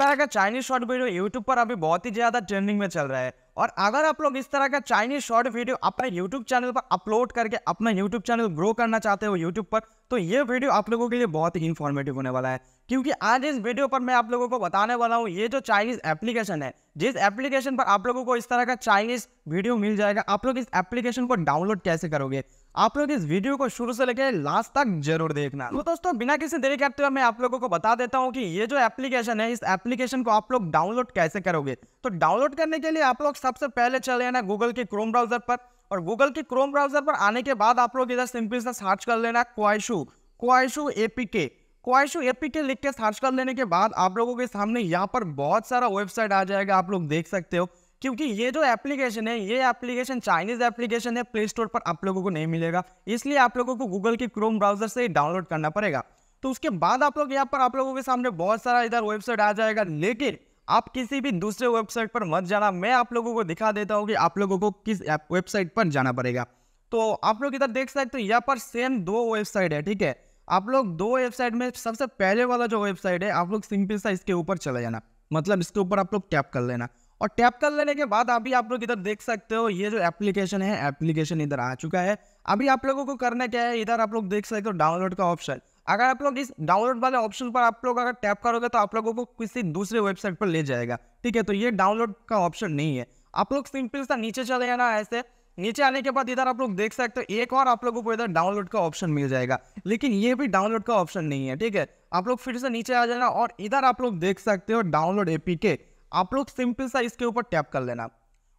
तरह का Chinese short video YouTube पर अभी बहुत ही ज्यादा ट्रेंडिंग में चल रहा है और अगर आप लोग इस तरह का चाइनीज शॉर्ट वीडियो अपने यूट्यूब चैनल पर अपलोड करके अपना यूट्यूब चैनल ग्रो करना चाहते हो यूट्यूब पर तो ये वीडियो आप लोगों के लिए बहुत ही इन्फॉर्मेटिव होने वाला है क्योंकि आज इस वीडियो पर मैं आप लोगों को बताने वाला हूँ ये जो चाइनीज़ एप्लीकेशन है जिस एप्लीकेशन पर आप लोगों को इस तरह का चाइनीज़ वीडियो मिल जाएगा आप लोग इस एप्लीकेशन को डाउनलोड कैसे करोगे आप लोग इस वीडियो को शुरू से लेकर लास्ट तक जरूर देखना तो दोस्तों बिना किसी देरी करते हुए तो मैं आप लोगों को बता देता हूँ कि ये जो एप्लीकेशन है इस एप्लीकेशन को आप लोग डाउनलोड कैसे करोगे तो डाउनलोड करने के लिए आप लोग सबसे पहले चले ना गूगल के क्रोम ब्राउजर पर और गूगल के क्रोम ब्राउजर पर आने के बाद आप लोग इधर सिंपली से सर्च कर लेना एपी के एपीके एपी एपीके लिख के सर्च कर लेने के बाद आप लोगों के सामने यहाँ पर बहुत सारा वेबसाइट आ जाएगा आप लोग देख सकते हो क्योंकि ये जो एप्लीकेशन है ये एप्लीकेशन चाइनीज एप्लीकेशन है प्ले स्टोर पर आप लोगों को नहीं मिलेगा इसलिए आप लोगों को गूगल के क्रोम ब्राउजर से डाउनलोड करना पड़ेगा तो उसके बाद आप लोग यहाँ पर आप लोगों के सामने बहुत सारा इधर वेबसाइट आ जाएगा लेकिन आप किसी भी दूसरे वेबसाइट पर मत जाना मैं आप लोगों को दिखा देता हूँ कि आप लोगों को किस वेबसाइट पर जाना पड़ेगा तो आप लोग इधर देख सकते हो यहाँ पर सेम दो वेबसाइट है ठीक है आप लोग दो वेबसाइट में सबसे पहले वाला जो वेबसाइट है आप लोग सिंपल सा इसके ऊपर चले जाना मतलब इसके ऊपर आप लोग टैप कर लेना और टैप कर लेने के बाद अभी आप लोग इधर देख सकते हो ये जो एप्लीकेशन है एप्लीकेशन इधर आ चुका है अभी आप लोगों को करना क्या है इधर आप लोग देख सकते हो डाउनलोड का ऑप्शन अगर आप लोग इस डाउनलोड वाले ऑप्शन पर आप लोग अगर टैप करोगे तो आप लोगों को किसी दूसरे वेबसाइट पर ले जाएगा ठीक है तो ये डाउनलोड का ऑप्शन नहीं है आप लोग सिंपल सा नीचे चले जाना ऐसे नीचे आने के बाद इधर आप लोग देख सकते हो एक और आप लोगों को इधर डाउनलोड का ऑप्शन मिल जाएगा लेकिन ये भी डाउनलोड का ऑप्शन नहीं है ठीक है आप लोग फिर से नीचे आ जाना और इधर आप लोग देख सकते हो डाउनलोड एपीके आप लोग सिंपल सा इसके ऊपर टैप कर लेना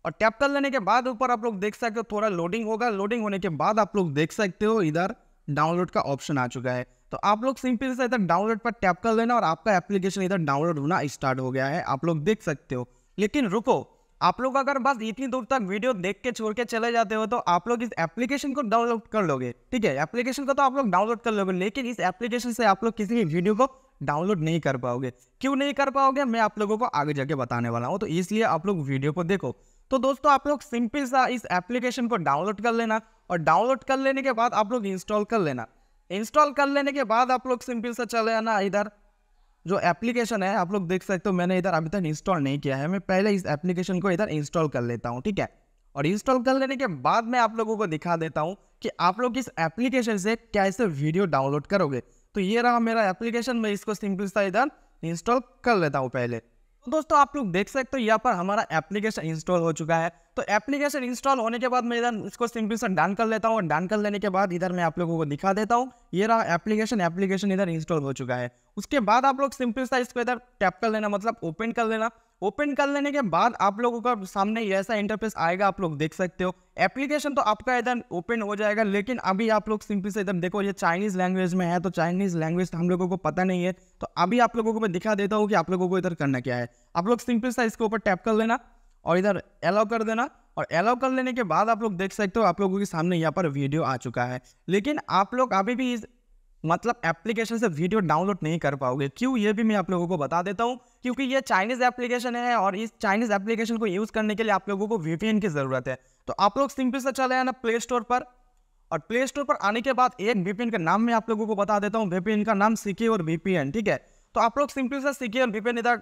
और टैप कर लेने के बाद ऊपर आप लोग देख सकते हो थोड़ा लोडिंग होगा लोडिंग होने के बाद आप लोग देख सकते हो इधर डाउनलोड का ऑप्शन आ चुका है तो आप लोग सिंपल से इधर डाउनलोड पर टैप कर लेना और आपका एप्लीकेशन इधर डाउनलोड होना स्टार्ट हो गया है आप लोग देख सकते हो लेकिन रुको आप लोग अगर बस इतनी दूर तक वीडियो देख के छोड़ के चले जाते हो तो आप लोग इस एप्लीकेशन को डाउनलोड कर लोगे ठीक है एप्लीकेशन को तो आप लोग डाउनलोड कर लोगे लेकिन इस एप्लीकेशन से आप लोग किसी भी वीडियो को डाउनलोड नहीं कर पाओगे क्यों नहीं कर पाओगे मैं आप लोगों को आगे जाके बताने वाला हूँ तो इसलिए आप लोग वीडियो को देखो तो दोस्तों आप लोग सिंपल सा इस एप्लीकेशन को डाउनलोड कर लेना और डाउनलोड कर लेने के बाद आप लोग इंस्टॉल कर लेना इंस्टॉल कर लेने के बाद आप लोग सिंपल से चले आना इधर जो एप्लीकेशन है आप लोग देख सकते हो मैंने इधर अभी तक इंस्टॉल नहीं किया है मैं पहले इस एप्लीकेशन को इधर इंस्टॉल कर लेता हूँ ठीक है और इंस्टॉल कर लेने के बाद मैं आप लोगों को दिखा देता हूँ कि आप लोग इस एप्लीकेशन से कैसे वीडियो डाउनलोड करोगे तो ये रहा मेरा एप्लीकेशन मैं इसको सिंपल सा इधर इंस्टॉल कर लेता हूँ पहले दोस्तों आप लोग देख सकते हो यहाँ पर हमारा एप्लीकेशन इंस्टॉल हो चुका है तो एप्लीकेशन इंस्टॉल होने के बाद मैं इधर इसको सिंपल से डन कर लेता हूँ डन कर लेने के बाद इधर मैं आप लोगों को दिखा देता हूँ ये रहा एप्लीकेशन एप्लीकेशन इधर इंस्टॉल हो चुका है उसके बाद आप लोग सिंपल सा इसको इधर टैप कर लेना मतलब ओपन कर लेना ओपन कर लेने के बाद आप लोगों का सामने ऐसा इंटरफेस आएगा आप लोग देख सकते हो एप्लीकेशन तो आपका इधर ओपन हो जाएगा लेकिन अभी आप लोग सिंपली से इधर देखो ये चाइनीज लैंग्वेज में है तो चाइनीज लैंग्वेज हम लोगों को पता नहीं है तो अभी आप लोगों को मैं दिखा देता हूँ कि आप लोगों को इधर करना क्या है आप लोग सिंपल सा इसके ऊपर टैप कर लेना और इधर अलाउ कर देना और अलाउ कर लेने के बाद आप लोग देख सकते हो आप लोगों के सामने यहाँ पर वीडियो आ चुका है लेकिन आप लोग अभी भी इस मतलब एप्लीकेशन से वीडियो डाउनलोड नहीं कर पाओगे क्यों ये भी मैं आप लोगों को बता देता हूँ क्योंकि ये चाइनीज़ एप्लीकेशन है और इस चाइनीज़ एप्लीकेशन को यूज़ करने के लिए आप लोगों को वीपीएन की ज़रूरत है तो आप लोग सिंपल से चले आना प्ले स्टोर पर और प्ले स्टोर पर आने के बाद एक वीपीएन का नाम मैं आप लोगों को बता देता हूँ वीपीएन का नाम सिक्योर वीपीएन ठीक है तो आप लोग सिंपल से सिक्योर और वीपीएन इधर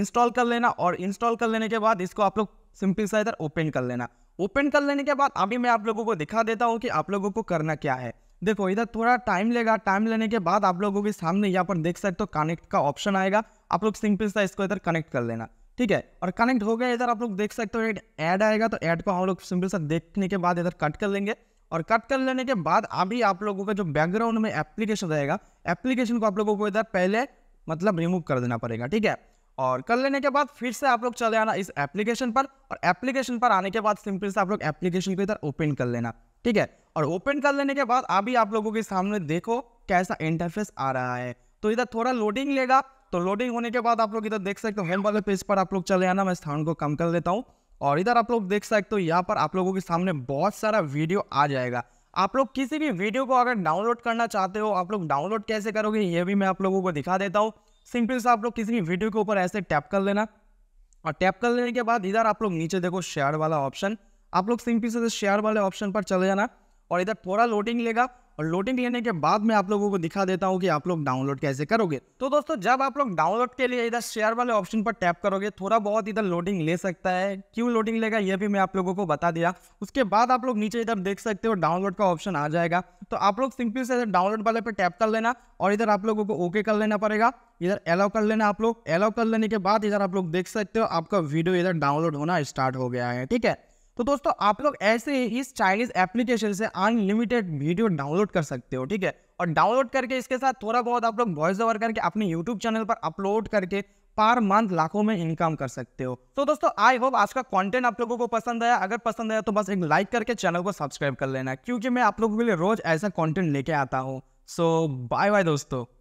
इंस्टॉल कर लेना और इंस्टॉल कर लेने के बाद इसको आप लोग सिंपल से इधर ओपन कर लेना ओपन कर लेने के बाद अभी मैं आप लोगों को दिखा देता हूँ कि आप लोगों को करना क्या है देखो इधर थोड़ा टाइम लेगा टाइम लेने के बाद आप लोगों के सामने यहाँ पर देख सकते हो कनेक्ट का ऑप्शन आएगा आप लोग सिंपल सा इसको इधर कनेक्ट कर लेना ठीक है और कनेक्ट हो गया इधर आप लोग देख सकते हो एक ऐड आएगा तो ऐड को हम लोग सिंपल सा देखने के बाद इधर कट कर लेंगे और कट कर लेने के बाद अभी आप लोगों का जो बैकग्राउंड में एप्लीकेशन रहेगा एप्लीकेशन को आप लोगों को इधर पहले मतलब रिमूव कर देना पड़ेगा ठीक है और कर लेने के बाद फिर से आप लोग चले आना इस एप्लीकेशन पर और एप्लीकेशन पर आने के बाद सिंपल से आप लोग एप्लीकेशन को इधर ओपन कर लेना ठीक है और ओपन कर लेने के बाद अभी आप लोगों के सामने देखो कैसा इंटरफेस आ रहा है तो इधर थोड़ा लोडिंग लेगा तो लोडिंग होने के बाद आप लोग इधर देख सकते हो हेल्प वाले पेज पर आप लोग चले आना मैं स्थान को कम कर देता हूँ और इधर आप लोग देख सकते हो यहाँ पर आप लोगों के सामने बहुत सारा वीडियो आ जाएगा आप लोग किसी भी वीडियो को अगर डाउनलोड करना चाहते हो आप लोग डाउनलोड कैसे करोगे ये भी मैं आप लोगों को दिखा देता हूँ सिंपल से आप लोग किसी भी वीडियो के ऊपर ऐसे टैप कर लेना और टैप कर लेने के बाद इधर आप लोग नीचे देखो शेयर वाला ऑप्शन आप लोग सिंपल से शेयर वाले ऑप्शन पर चले जाना और इधर थोड़ा लोडिंग लेगा और लोडिंग लेने के बाद मैं आप लोगों को दिखा देता हूँ कि आप लोग डाउनलोड कैसे करोगे तो दोस्तों जब आप लोग डाउनलोड के लिए इधर शेयर वाले ऑप्शन पर टैप करोगे थोड़ा बहुत इधर लोडिंग ले सकता है क्यों लोडिंग लेगा यह भी मैं आप लोगों को बता दिया उसके बाद आप लोग नीचे इधर देख सकते हो डाउनलोड का ऑप्शन आ जाएगा तो आप लोग सिंपली से डाउनलोड वाले पर टैप कर लेना और इधर आप लोगों को ओके कर लेना पड़ेगा इधर अलाउ कर लेना आप लोग अलाउ कर लेने के बाद इधर आप लोग देख सकते हो आपका वीडियो इधर डाउनलोड होना स्टार्ट हो गया है ठीक है तो दोस्तों आप लोग ऐसे ही इस चाइनीज एप्लीकेशन से अनलिमिटेड वीडियो डाउनलोड कर सकते हो ठीक है और डाउनलोड करके इसके साथ थोड़ा बहुत आप लोग वॉइस ओवर करके अपने यूट्यूब चैनल पर अपलोड करके पर मंथ लाखों में इनकम कर सकते हो तो दोस्तों आई होप आज का कंटेंट आप लोगों को पसंद आया अगर पसंद आया तो बस एक लाइक करके चैनल को सब्सक्राइब कर लेना क्योंकि मैं आप लोगों के लिए रोज ऐसा कंटेंट लेके आता हूँ सो बाय बाय दोस्तों